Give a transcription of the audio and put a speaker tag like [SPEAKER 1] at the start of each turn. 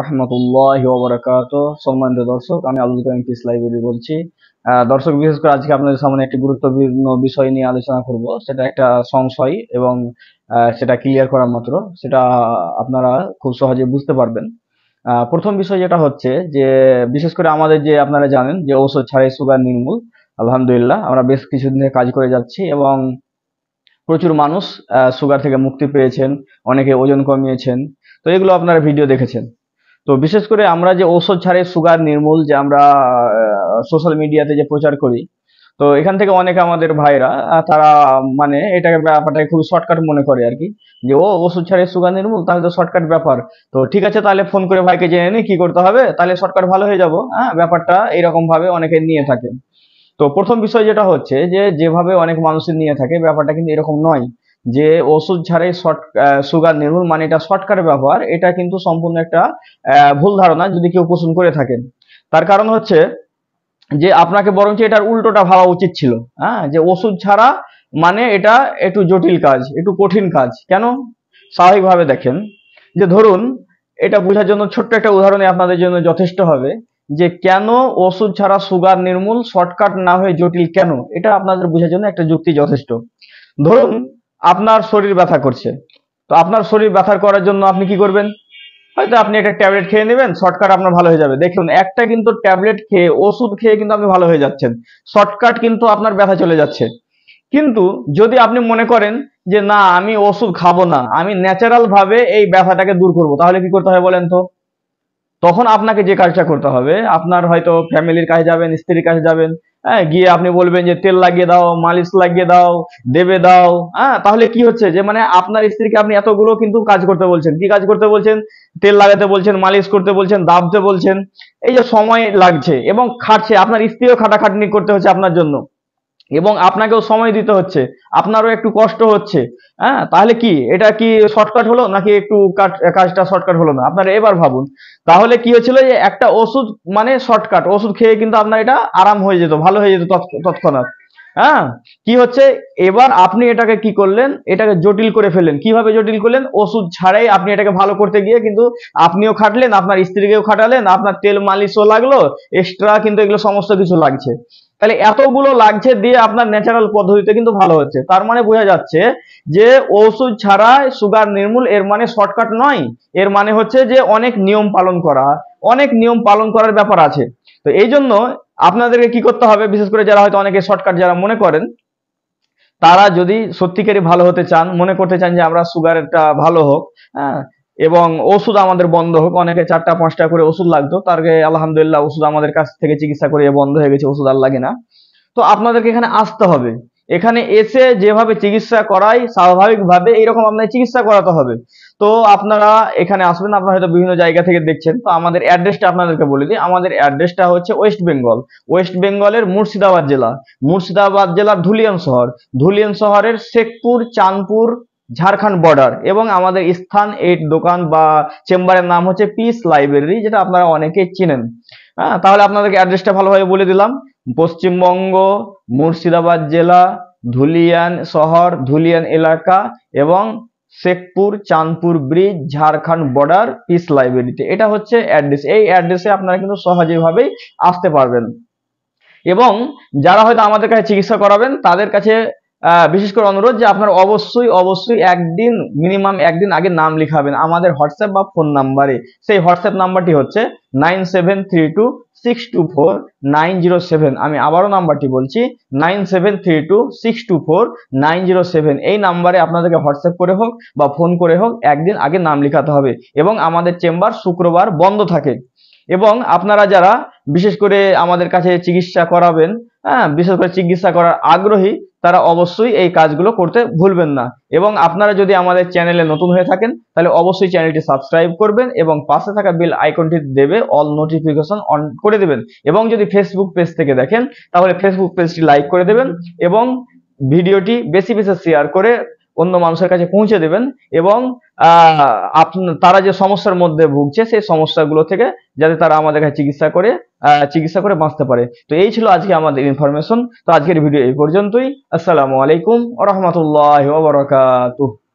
[SPEAKER 1] রহমতুল্লাহ ওবরাকাত সম্মানিত দর্শক আমি আব্দুল কাইম পিস লাইব্রেরি বলছি দর্শক বিশেষ করে আজকে আপনাদের সামনে একটি গুরুত্বপূর্ণ বিষয় নিয়ে আলোচনা করব সেটা একটা সংশয় এবং সেটা ক্লিয়ার করার মাত্র সেটা আপনারা খুব সহজে বুঝতে পারবেন প্রথম বিষয় যেটা হচ্ছে যে বিশেষ করে আমাদের যে আপনারা জানেন যে ঔষধ ছাড়াই সুগার নির্মূল আলহামদুলিল্লাহ আমরা বেশ কিছুদিন কাজ করে যাচ্ছি এবং প্রচুর মানুষ সুগার থেকে মুক্তি পেয়েছেন অনেকে ওজন কমিয়েছেন তো এগুলো আপনারা ভিডিও দেখেছেন তো বিশেষ করে আমরা যে ঔষধ ছাড়ে সুগার নির্মূল যে আমরা সোশ্যাল মিডিয়াতে যে প্রচার করি তো এখান থেকে অনেক আমাদের ভাইরা তারা মানে এটাকে ব্যাপারটাকে খুব শর্টকাট মনে করে আর কি যে ও ওষুধ ছাড়ে সুগার নির্মূল তাহলে তো শর্টকাট ব্যাপার তো ঠিক আছে তাহলে ফোন করে ভাইকে জেনে নি কি করতে হবে তাহলে শর্টকাট ভালো হয়ে যাবো হ্যাঁ ব্যাপারটা এরকম ভাবে অনেকে নিয়ে থাকে তো প্রথম বিষয় যেটা হচ্ছে যে যেভাবে অনেক মানুষের নিয়ে থাকে ব্যাপারটা কিন্তু এরকম নয় যে ওষুধ ছাড়াই শর্ট সুগার নির্মূল মানে এটা শর্টকাটের ব্যবহার এটা কিন্তু সম্পূর্ণ একটা ভুল ধারণা যদি কেউ পোষণ করে থাকেন তার কারণ হচ্ছে যে আপনাকে বরঞ্চ এটার উল্টোটা ভাবা উচিত ছিল হ্যাঁ যে ওষুধ ছাড়া মানে এটা একটু জটিল কাজ একটু কঠিন কাজ কেন স্বাভাবিকভাবে দেখেন যে ধরুন এটা বোঝার জন্য ছোট্ট একটা উদাহরণে আপনাদের জন্য যথেষ্ট হবে যে কেন ওষুধ ছাড়া সুগার নির্মূল শর্টকাট না হয়ে জটিল কেন এটা আপনাদের বোঝার জন্য একটা যুক্তি যথেষ্ট ধরুন আপনার শরীর ব্যথা করছে তো আপনার শরীর ব্যথা করার জন্য আপনি কি করবেন হয়তো আপনি একটা ট্যাবলেট খেয়ে নেবেন শর্টকাট আপনার ভালো হয়ে যাবে দেখুন একটা কিন্তু ট্যাবলেট খেয়ে ওষুধ খেয়ে কিন্তু আপনি ভালো হয়ে যাচ্ছেন শর্টকাট কিন্তু আপনার ব্যথা চলে যাচ্ছে কিন্তু যদি আপনি মনে করেন যে না আমি ওষুধ খাবো না আমি ন্যাচারাল ভাবে এই ব্যথাটাকে দূর করব তাহলে কি করতে হবে বলেন তো তখন আপনাকে যে কাজটা করতে হবে আপনার হয়তো ফ্যামিলির কাছে যাবেন স্ত্রীর কাছে যাবেন হ্যাঁ গিয়ে আপনি বলবেন যে তেল লাগিয়ে দাও মালিশ লাগিয়ে দাও দেবে দাও হ্যাঁ তাহলে কি হচ্ছে যে মানে আপনার স্ত্রীকে আপনি এতগুলো কিন্তু কাজ করতে বলছেন কি কাজ করতে বলছেন তেল লাগাতে বলছেন মালিশ করতে বলছেন দাবতে বলছেন এই যে সময় লাগছে এবং খাটছে আপনার স্ত্রীও খাটাখাটনি করতে হচ্ছে আপনার জন্য এবং আপনাকেও সময় দিতে হচ্ছে আপনারও একটু কষ্ট হচ্ছে হ্যাঁ তাহলে কি এটা কি শর্টকাট হলো নাকি একটু কাজটা শর্টকাট হলো না আপনারা এবার ভাবুন তাহলে কি হয়েছিল যে একটা ওষুধ মানে শর্টকাট ওষুধ খেয়ে কিন্তু আপনার এটা আরাম হয়ে যেত ভালো হয়ে যেত তৎক্ষণাৎ হ্যাঁ কি হচ্ছে এবার আপনি এটাকে কি করলেন এটাকে জটিল করে ফেললেন কিভাবে জটিল করলেন ওষুধ ছাড়াই আপনি এটাকে ভালো করতে গিয়ে কিন্তু আপনিও খাটলেন আপনার স্ত্রীকেও খাটালেন আপনার তেল মালিশও লাগলো এক্সট্রা কিন্তু এগুলো সমস্ত কিছু লাগছে তাহলে এতগুলো লাগছে দিয়ে আপনার ন্যাচারাল পদ্ধতিতে কিন্তু ভালো হচ্ছে তার মানে বোঝা যাচ্ছে যে ওষুধ ছাড়া সুগার নির্মূল এর মানে শর্টকাট নয় এর মানে হচ্ছে যে অনেক নিয়ম পালন করা অনেক নিয়ম পালন করার ব্যাপার আছে তো এই জন্য আপনাদেরকে কি করতে হবে বিশেষ করে যারা হয়তো অনেকে শর্টকাট যারা মনে করেন তারা যদি সত্যিকারই ভালো হতে চান মনে করতে চান যে আমরা সুগারটা ভালো হোক হ্যাঁ এবং ওষুধ আমাদের বন্ধ হোক অনেকে চারটা পাঁচটা করে ওষুধ লাগতো তারকে আলহামদুলিল্লাহ ওষুধ আমাদের কাছ থেকে চিকিৎসা করে বন্ধ হয়ে গেছে ওষুধ আর লাগে না তো আপনাদেরকে এখানে আসতে হবে এখানে এসে যেভাবে চিকিৎসা করাই স্বাভাবিকভাবে এইরকম আপনার চিকিৎসা করাতে হবে তো আপনারা এখানে আসবেন আপনারা হয়তো বিভিন্ন জায়গা থেকে দেখছেন তো আমাদের অ্যাড্রেসটা আপনাদেরকে বলে দিই আমাদের অ্যাড্রেসটা হচ্ছে ওয়েস্ট বেঙ্গল ওয়েস্ট বেঙ্গলের মুর্শিদাবাদ জেলা মুর্শিদাবাদ জেলার ধুলিয়ান শহর ধুলিয়ান শহরের শেখপুর চাঁদপুর ঝাড়খণ্ড বর্ডার এবং আমাদের স্থান এই দোকান বা চেম্বারের নাম হচ্ছে পিস লাইব্রেরি যেটা আপনারা অনেকেই চিনেন হ্যাঁ তাহলে আপনাদেরকে অ্যাড্রেসটা ভালোভাবে বলে দিলাম পশ্চিমবঙ্গ মুর্শিদাবাদ জেলা ধুলিয়ান শহর ধুলিয়ান এলাকা এবং Shekhpur Chandpur bridge Jharkhand border peace লাইব্রেরিতে এটা হচ্ছে অ্যাড্রেস এই অ্যাড্রেসে আপনারা কিন্তু সহজেভাবেই আসতে পারবেন এবং যারা হয়তো আমাদের কাছে চিকিৎসা করাবেন তাদের কাছে বিশেষ করে অনুরোধ যে আপনার অবশ্যই অবশ্যই একদিন মিনিমাম একদিন আগে নাম লিখাবেন আমাদের হোয়াটসঅ্যাপ বা ফোন নাম্বারে সেই হোয়াটসঅ্যাপ নাম্বারটি হচ্ছে nine seven three two six two four nine zero seven আমি আবারও নাম্বারটি বলছি nine seven three two six two four nine zero seven এই নাম্বারে আপনাদেরকে হোয়াটসঅ্যাপ করে হোক বা ফোন করে হোক একদিন আগে নাম লিখাতে হবে এবং আমাদের চেম্বার শুক্রবার বন্ধ থাকে এবং আপনারা যারা বিশেষ করে আমাদের কাছে চিকিৎসা করাবেন হ্যাঁ বিশেষ করে চিকিৎসা করার আগ্রহী তারা অবশ্যই এই কাজগুলো করতে ভুলবেন না এবং আপনারা যদি আমাদের চ্যানেলে নতুন হয়ে থাকেন তাহলে অবশ্যই চ্যানেলটি সাবস্ক্রাইব করবেন এবং পাশে থাকা বেল আইকনটি দেবে অল নোটিফিকেশন অন করে দেবেন এবং যদি ফেসবুক পেজ থেকে দেখেন তাহলে ফেসবুক পেজটি লাইক করে দেবেন এবং ভিডিওটি বেশি বেশি শেয়ার করে অন্য মানুষের কাছে পৌঁছে দেবেন এবং তারা যে সমস্যার মধ্যে ভুগছে সেই সমস্যাগুলো থেকে যাতে তারা আমাদের কাছে চিকিৎসা করে চিকিৎসা করে বাঁচতে পারে তো এই ছিল আজকে আমাদের ইনফরমেশন তো আজকের ভিডিও এই পর্যন্তই আসসালামু আলাইকুম রহমতুল্লাহ